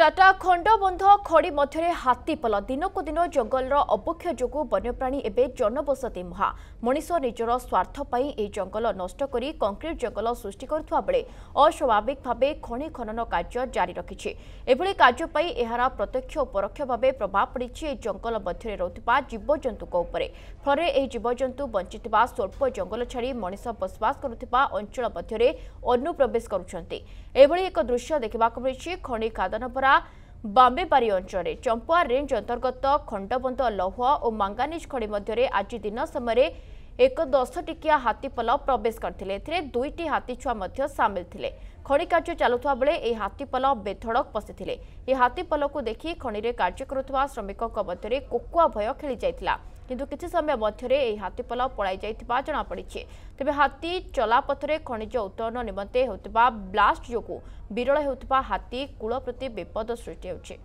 ଟାଟା ଖଣ୍ଡବନ୍ଧ ଖଡ଼ି ମଧ୍ୟରେ ହାତୀ ପଲ ଦିନକୁ ଦିନ ଜଙ୍ଗଲର ଅପକ୍ଷୟ ଯୋଗୁଁ ବନ୍ୟପ୍ରାଣୀ ଏବେ ଜନବସତି ମୁହାଁ ମଣିଷ ନିଜର ସ୍ୱାର୍ଥ ପାଇଁ ଏହି ଜଙ୍ଗଲ ନଷ୍ଟ କରି କଂକ୍ରିଟ୍ ଜଙ୍ଗଲ ସୃଷ୍ଟି କରୁଥିବା ବେଳେ ଅସ୍ୱାଭାବିକ ଭାବେ ଖଣି ଖନନ କାର୍ଯ୍ୟ ଜାରି ରଖିଛି ଏଭଳି କାର୍ଯ୍ୟ ପାଇଁ ଏହାର ପ୍ରତ୍ୟକ୍ଷ ଓ ପରୋକ୍ଷ ଭାବେ ପ୍ରଭାବ ପଡ଼ିଛି ଏହି ଜଙ୍ଗଲ ମଧ୍ୟରେ ରହୁଥିବା ଜୀବଜନ୍ତୁଙ୍କ ଉପରେ ଫଳରେ ଏହି ଜୀବଜନ୍ତୁ ବଞ୍ଚିଥିବା ସ୍ୱଳ୍ପ ଜଙ୍ଗଲ ଛାଡ଼ି ମଣିଷ ବସବାସ କରୁଥିବା ଅଞ୍ଚଳ ମଧ୍ୟରେ ଅନୁପ୍ରବେଶ କରୁଛନ୍ତି ଏଭଳି ଏକ ଦୃଶ୍ୟ ଦେଖିବାକୁ ମିଳିଛି ଖଣି କାଦନପରା ଜିଲ୍ଲା ବାମ୍ବେପାରି ଅଞ୍ଚଳରେ ଚମ୍ପୁଆ ରେଞ୍ଜ ଅନ୍ତର୍ଗତ ଖଣ୍ଡବନ୍ଧ ଲହୁଆ ଓ ମାଙ୍ଗାନିଜ୍ ଖଡ଼ି ମଧ୍ୟରେ ଆଜି ଦିନ ସମୟରେ ଏକ ଦଶ ଟିକିଆ ହାତୀପଲ ପ୍ରବେଶ କରିଥିଲେ ଏଥିରେ ଦୁଇଟି ହାତୀଛୁଆ ମଧ୍ୟ ସାମିଲ ଥିଲେ ଖଣି କାର୍ଯ୍ୟ ଚାଲୁଥିବା ବେଳେ ଏହି ହାତୀପଲ ବେଧଡ଼କ ପଶିଥିଲେ ଏହି ହାତୀପଲକୁ ଦେଖି ଖଣିରେ କାର୍ଯ୍ୟ କରୁଥିବା ଶ୍ରମିକଙ୍କ ମଧ୍ୟରେ କୋକୁଆ ଭୟ ଖେଳି ଯାଇଥିଲା କିନ୍ତୁ କିଛି ସମୟ ମଧ୍ୟରେ ଏହି ହାତୀପଲ ପଳାଇ ଯାଇଥିବା ଜଣାପଡ଼ିଛି ତେବେ ହାତୀ ଚଲାପଥରେ ଖଣିଜ ଉତ୍ତୋଳନ ନିମନ୍ତେ ହେଉଥିବା ବ୍ଲାଷ୍ଟ ଯୋଗୁଁ ବିରଳ ହେଉଥିବା ହାତୀ କୂଳ ପ୍ରତି ବିପଦ ସୃଷ୍ଟି ହେଉଛି